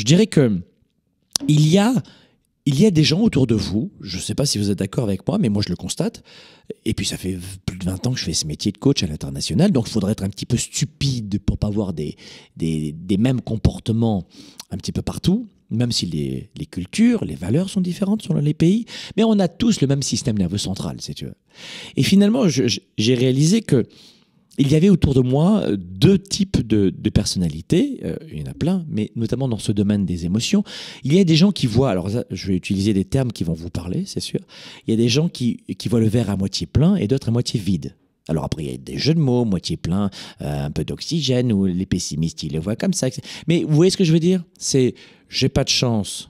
Je dirais que il y a il y a des gens autour de vous, je ne sais pas si vous êtes d'accord avec moi, mais moi je le constate, et puis ça fait plus de 20 ans que je fais ce métier de coach à l'international, donc il faudrait être un petit peu stupide pour pas avoir des, des, mêmes comportements un petit peu partout, même si les, les, cultures, les valeurs sont différentes selon les pays, mais on a tous le même système nerveux central, si tu veux. Et finalement, j'ai réalisé que il y avait autour de moi euh, deux types de, personnalités, euh, il y en a plein, mais notamment dans ce domaine des émotions. Il y a des gens qui voient, alors je vais utiliser des termes qui vont vous parler, c'est sûr, il y a des gens qui, voient le verre à moitié plein et d'autres à moitié vide. Alors après, il y a des jeux de mots, moitié plein, euh, un peu d'oxygène, ou les pessimistes, ils le voient comme ça. Mais vous voyez ce que je veux dire C'est, j'ai pas de chance,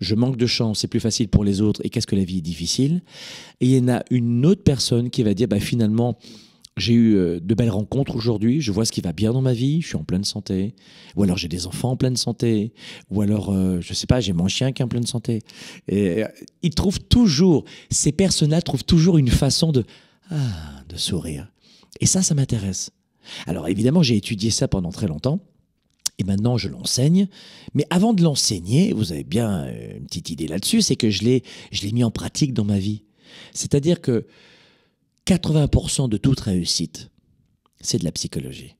je manque de chance, c'est plus facile pour les autres, et qu'est-ce que la vie est difficile Et il y en a une autre personne qui va dire, bah, finalement, j'ai eu euh, de belles rencontres aujourd'hui, je vois ce qui va bien dans ma vie, je suis en pleine santé, ou alors j'ai des enfants en pleine santé, ou alors, euh, je sais pas, j'ai mon chien qui est en pleine santé. Et, euh, ils trouvent toujours, ces personnages trouvent toujours une façon de, ah, de sourire. Et ça, ça m'intéresse. Alors évidemment, j'ai étudié ça pendant très longtemps, et maintenant je l'enseigne. Mais avant de l'enseigner, vous avez bien euh, une petite idée là-dessus, c'est que je l'ai mis en pratique dans ma vie. C'est-à-dire que 80% de toute réussite, c'est de la psychologie.